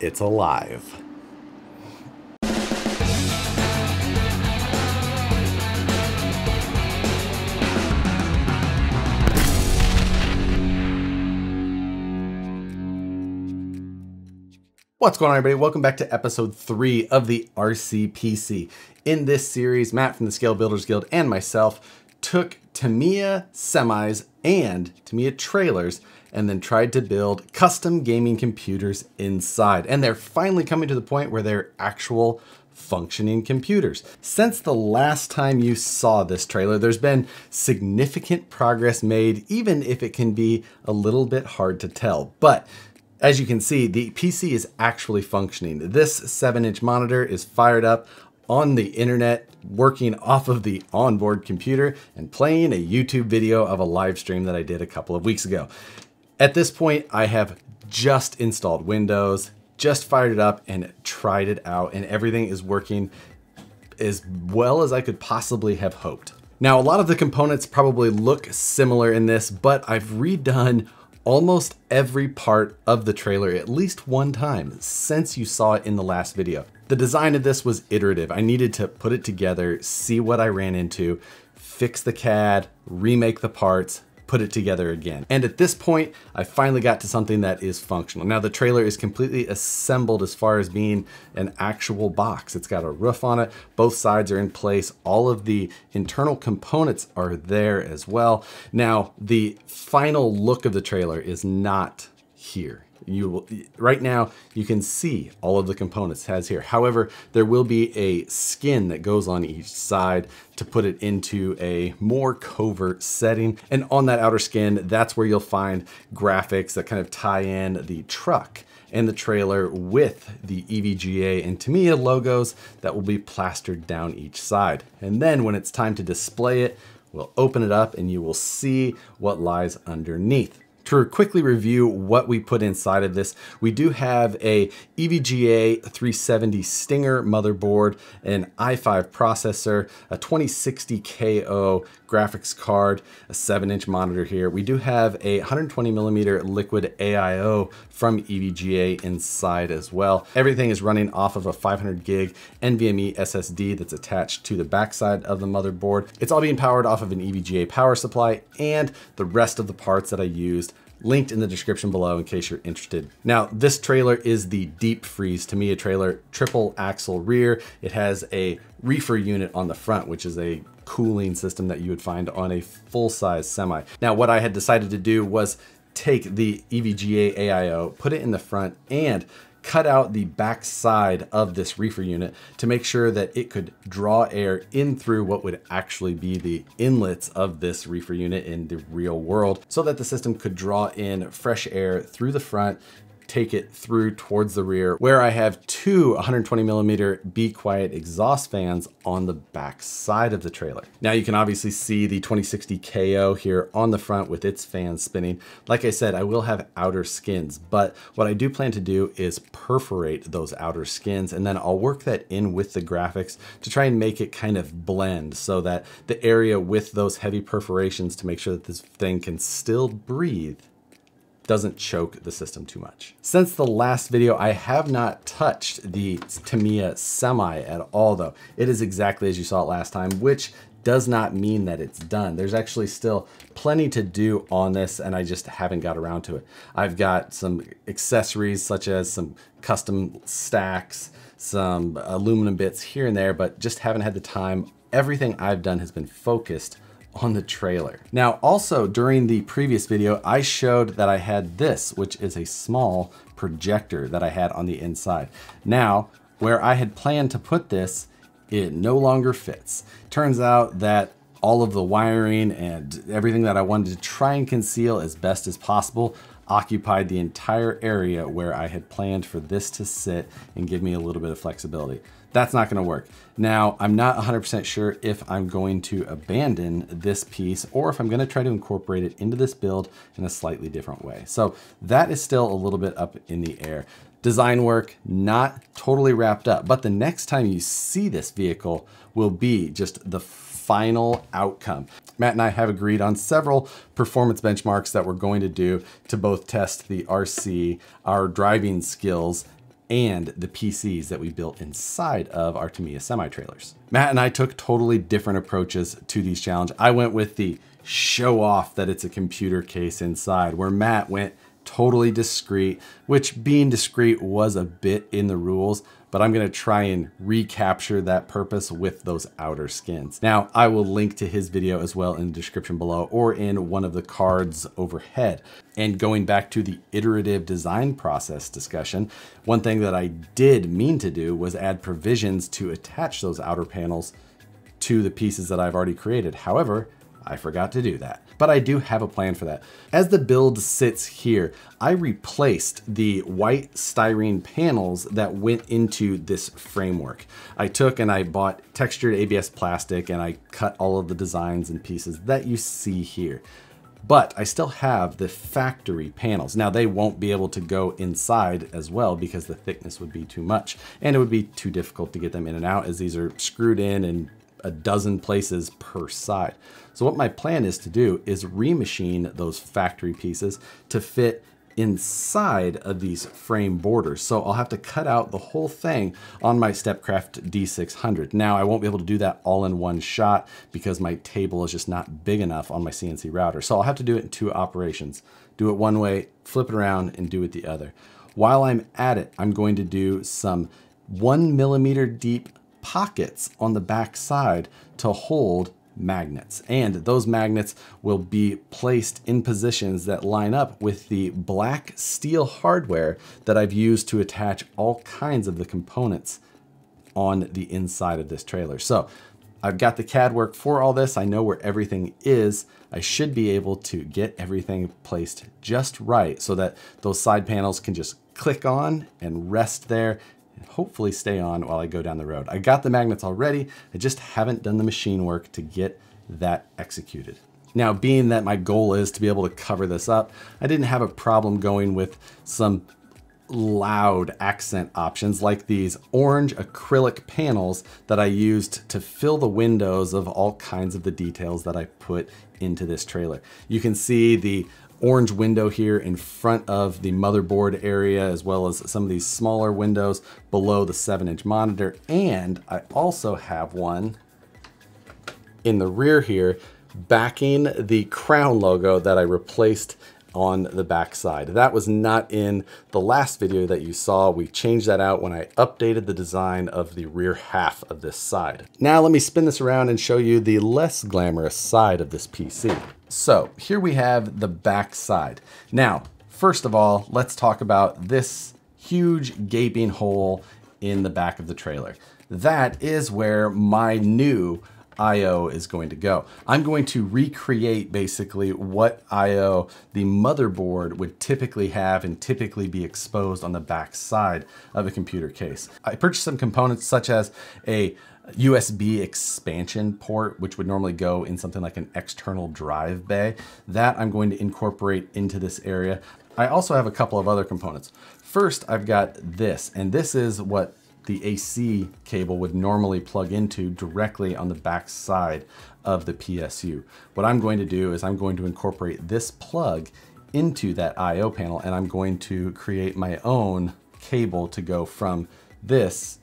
it's alive. What's going on everybody? Welcome back to episode three of the RCPC. In this series, Matt from the Scale Builders Guild and myself took Tamiya semis and Tamiya trailers and then tried to build custom gaming computers inside. And they're finally coming to the point where they're actual functioning computers. Since the last time you saw this trailer, there's been significant progress made, even if it can be a little bit hard to tell. But as you can see, the PC is actually functioning. This 7-inch monitor is fired up on the internet, working off of the onboard computer and playing a YouTube video of a live stream that I did a couple of weeks ago. At this point, I have just installed Windows, just fired it up and tried it out and everything is working as well as I could possibly have hoped. Now, a lot of the components probably look similar in this, but I've redone almost every part of the trailer at least one time since you saw it in the last video. The design of this was iterative. I needed to put it together, see what I ran into, fix the CAD, remake the parts, put it together again. And at this point, I finally got to something that is functional. Now the trailer is completely assembled as far as being an actual box. It's got a roof on it, both sides are in place, all of the internal components are there as well. Now the final look of the trailer is not here you will, right now you can see all of the components has here. However, there will be a skin that goes on each side to put it into a more covert setting. And on that outer skin, that's where you'll find graphics that kind of tie in the truck and the trailer with the EVGA and Tamiya logos that will be plastered down each side. And then when it's time to display it, we'll open it up and you will see what lies underneath to quickly review what we put inside of this, we do have a EVGA 370 Stinger motherboard, an i5 processor, a 2060 KO graphics card, a 7-inch monitor here. We do have a 120 millimeter liquid AIO from EVGA inside as well. Everything is running off of a 500 gig NVMe SSD that's attached to the backside of the motherboard. It's all being powered off of an EVGA power supply and the rest of the parts that I used linked in the description below in case you're interested. Now, this trailer is the deep freeze. To me, a trailer triple axle rear. It has a reefer unit on the front, which is a cooling system that you would find on a full-size semi. Now, what I had decided to do was take the EVGA AIO, put it in the front, and cut out the back side of this reefer unit to make sure that it could draw air in through what would actually be the inlets of this reefer unit in the real world so that the system could draw in fresh air through the front take it through towards the rear where I have two 120 millimeter Be Quiet exhaust fans on the back side of the trailer. Now you can obviously see the 2060 KO here on the front with its fans spinning. Like I said, I will have outer skins, but what I do plan to do is perforate those outer skins and then I'll work that in with the graphics to try and make it kind of blend so that the area with those heavy perforations to make sure that this thing can still breathe doesn't choke the system too much. Since the last video, I have not touched the Tamiya Semi at all though. It is exactly as you saw it last time, which does not mean that it's done. There's actually still plenty to do on this and I just haven't got around to it. I've got some accessories such as some custom stacks, some aluminum bits here and there, but just haven't had the time. Everything I've done has been focused on the trailer. Now, also during the previous video, I showed that I had this, which is a small projector that I had on the inside. Now, where I had planned to put this, it no longer fits. Turns out that all of the wiring and everything that I wanted to try and conceal as best as possible occupied the entire area where I had planned for this to sit and give me a little bit of flexibility. That's not gonna work. Now, I'm not 100% sure if I'm going to abandon this piece or if I'm gonna try to incorporate it into this build in a slightly different way. So that is still a little bit up in the air. Design work, not totally wrapped up, but the next time you see this vehicle will be just the final outcome. Matt and I have agreed on several performance benchmarks that we're going to do to both test the RC, our driving skills, and the PCs that we built inside of our Tamiya semi-trailers. Matt and I took totally different approaches to these challenges. I went with the show off that it's a computer case inside, where Matt went totally discreet, which being discreet was a bit in the rules, but I'm going to try and recapture that purpose with those outer skins. Now, I will link to his video as well in the description below or in one of the cards overhead. And going back to the iterative design process discussion, one thing that I did mean to do was add provisions to attach those outer panels to the pieces that I've already created. However, I forgot to do that but I do have a plan for that. As the build sits here, I replaced the white styrene panels that went into this framework. I took and I bought textured ABS plastic and I cut all of the designs and pieces that you see here but I still have the factory panels. Now they won't be able to go inside as well because the thickness would be too much and it would be too difficult to get them in and out as these are screwed in and a dozen places per side. So what my plan is to do is remachine those factory pieces to fit inside of these frame borders. So I'll have to cut out the whole thing on my Stepcraft D600. Now I won't be able to do that all in one shot because my table is just not big enough on my CNC router. So I'll have to do it in two operations. Do it one way, flip it around and do it the other. While I'm at it, I'm going to do some one millimeter deep pockets on the back side to hold magnets. And those magnets will be placed in positions that line up with the black steel hardware that I've used to attach all kinds of the components on the inside of this trailer. So I've got the CAD work for all this. I know where everything is. I should be able to get everything placed just right so that those side panels can just click on and rest there hopefully stay on while I go down the road. I got the magnets already, I just haven't done the machine work to get that executed. Now, being that my goal is to be able to cover this up, I didn't have a problem going with some loud accent options like these orange acrylic panels that I used to fill the windows of all kinds of the details that I put into this trailer. You can see the orange window here in front of the motherboard area, as well as some of these smaller windows below the seven inch monitor. And I also have one in the rear here backing the crown logo that I replaced on the backside. That was not in the last video that you saw. We changed that out when I updated the design of the rear half of this side. Now let me spin this around and show you the less glamorous side of this PC. So here we have the back side. Now, first of all, let's talk about this huge gaping hole in the back of the trailer. That is where my new IO is going to go. I'm going to recreate basically what IO the motherboard would typically have and typically be exposed on the back side of a computer case. I purchased some components such as a USB expansion port, which would normally go in something like an external drive bay. That I'm going to incorporate into this area. I also have a couple of other components. First, I've got this, and this is what the AC cable would normally plug into directly on the back side of the PSU. What I'm going to do is I'm going to incorporate this plug into that IO panel and I'm going to create my own cable to go from this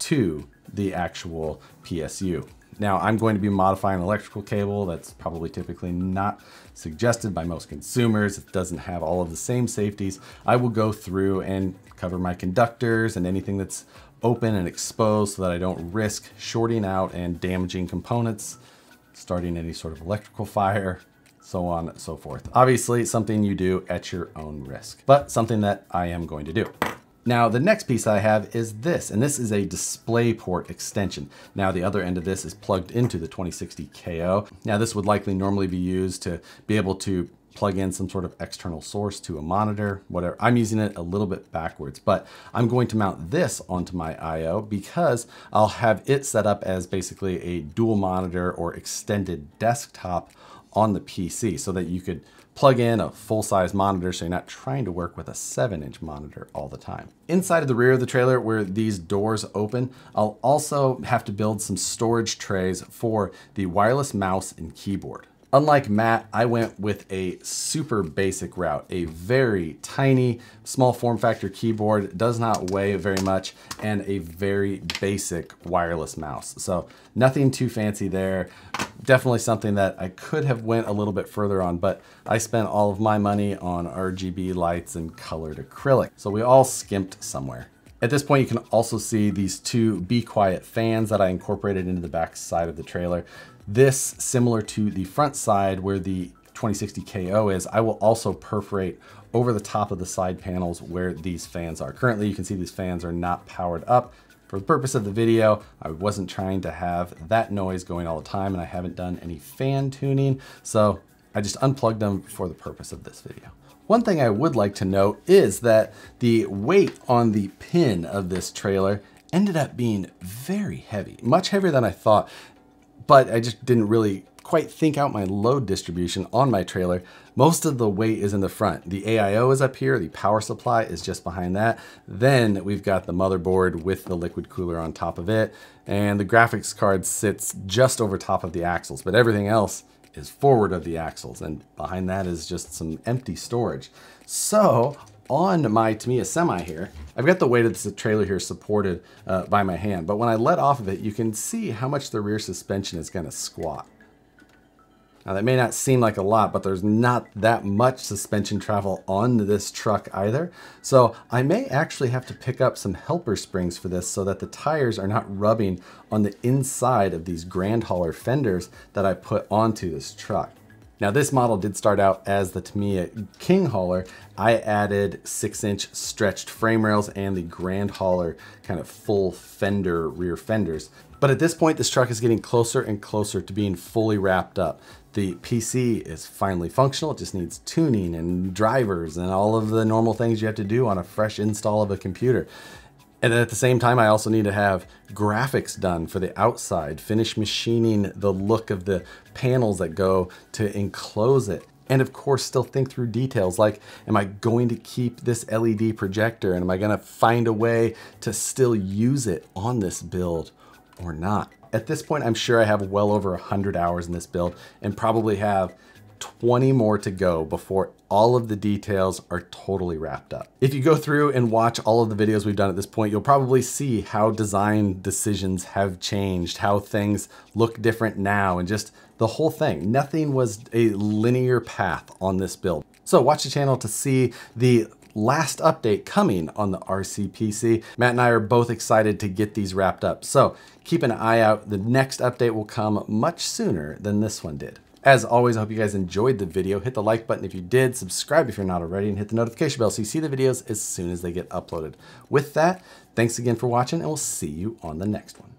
to the actual PSU. Now I'm going to be modifying an electrical cable that's probably typically not suggested by most consumers. It doesn't have all of the same safeties. I will go through and cover my conductors and anything that's open and exposed so that I don't risk shorting out and damaging components, starting any sort of electrical fire, so on and so forth. Obviously something you do at your own risk, but something that I am going to do. Now the next piece I have is this, and this is a DisplayPort extension. Now the other end of this is plugged into the 2060 KO. Now this would likely normally be used to be able to plug in some sort of external source to a monitor, whatever. I'm using it a little bit backwards, but I'm going to mount this onto my IO because I'll have it set up as basically a dual monitor or extended desktop on the PC so that you could plug in a full-size monitor so you're not trying to work with a 7-inch monitor all the time. Inside of the rear of the trailer where these doors open, I'll also have to build some storage trays for the wireless mouse and keyboard. Unlike Matt, I went with a super basic route, a very tiny, small form factor keyboard, does not weigh very much, and a very basic wireless mouse. So nothing too fancy there. Definitely something that I could have went a little bit further on, but I spent all of my money on RGB lights and colored acrylic. So we all skimped somewhere. At this point, you can also see these two Be Quiet fans that I incorporated into the back side of the trailer. This, similar to the front side where the 2060 KO is, I will also perforate over the top of the side panels where these fans are. Currently, you can see these fans are not powered up. For the purpose of the video, I wasn't trying to have that noise going all the time and I haven't done any fan tuning, so I just unplugged them for the purpose of this video. One thing I would like to note is that the weight on the pin of this trailer ended up being very heavy, much heavier than I thought, but I just didn't really quite think out my load distribution on my trailer. Most of the weight is in the front. The AIO is up here, the power supply is just behind that. Then we've got the motherboard with the liquid cooler on top of it, and the graphics card sits just over top of the axles, but everything else is forward of the axles and behind that is just some empty storage. So on my Tamiya Semi here, I've got the weight of the trailer here supported uh, by my hand, but when I let off of it, you can see how much the rear suspension is gonna squat. Now that may not seem like a lot, but there's not that much suspension travel on this truck either. So I may actually have to pick up some helper springs for this so that the tires are not rubbing on the inside of these Grand Hauler fenders that I put onto this truck. Now this model did start out as the Tamiya King Hauler. I added six inch stretched frame rails and the Grand Hauler kind of full fender rear fenders. But at this point, this truck is getting closer and closer to being fully wrapped up. The PC is finally functional. It just needs tuning and drivers and all of the normal things you have to do on a fresh install of a computer. And at the same time, I also need to have graphics done for the outside, finish machining the look of the panels that go to enclose it. And of course, still think through details like, am I going to keep this LED projector and am I gonna find a way to still use it on this build or not? At this point, I'm sure I have well over 100 hours in this build and probably have 20 more to go before all of the details are totally wrapped up. If you go through and watch all of the videos we've done at this point, you'll probably see how design decisions have changed, how things look different now, and just the whole thing. Nothing was a linear path on this build. So watch the channel to see the last update coming on the RCPC. Matt and I are both excited to get these wrapped up. So keep an eye out. The next update will come much sooner than this one did. As always, I hope you guys enjoyed the video. Hit the like button if you did, subscribe if you're not already, and hit the notification bell so you see the videos as soon as they get uploaded. With that, thanks again for watching, and we'll see you on the next one.